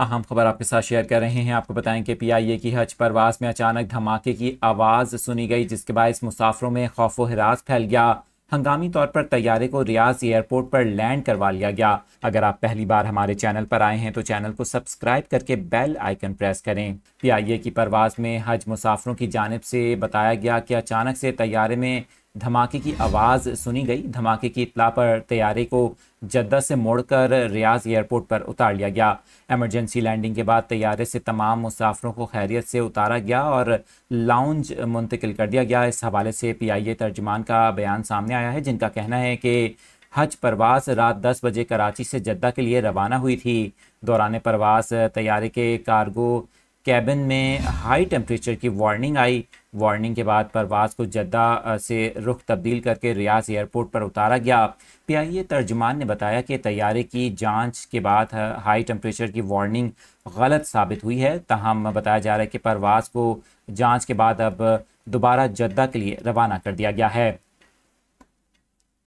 अहम खबर आपके साथ शेयर कर रहे हैं आपको बताएं कि पीआईए की हज परवास में अचानक धमाके की आवाज़ सुनी गई जिसके बाद मुसाफरों में खौफ व हरास फैल गया हंगामी तौर पर तैयारे को रियाज एयरपोर्ट पर लैंड करवा लिया गया अगर आप पहली बार हमारे चैनल पर आए हैं तो चैनल को सब्सक्राइब करके बेल आइकन प्रेस करें पीआईए की परवास में हज मुसाफरों की जानब से बताया गया कि अचानक से तैयारे में धमाके की आवाज़ सुनी गई धमाके की इतला पर तैयारी को जद्दा से मोड़कर रियाज एयरपोर्ट पर उतार लिया गया एमरजेंसी लैंडिंग के बाद तैयारे से तमाम मुसाफरों को खैरियत से उतारा गया और लाउंज मुंतकिल कर दिया गया इस हवाले से पी आई ए तर्जमान का बयान सामने आया है जिनका कहना है कि हज परवास रात दस बजे कराची से जद्दा के लिए रवाना हुई थी दौरान परवास तैयारे के कार्गो कैबिन में हाई टेम्परेचर की वार्निंग आई वार्निंग के बाद परवाज़ को जद्दा से रुख तब्दील करके रियाज एयरपोर्ट पर उतारा गया पीआईए तर्जुमान ने बताया कि तैयारे की जांच के बाद हाई टेम्परेचर की वार्निंग गलत साबित हुई है तहम बताया जा रहा है कि परवाज़ को जांच के बाद अब दोबारा जद्दा के लिए रवाना कर दिया गया है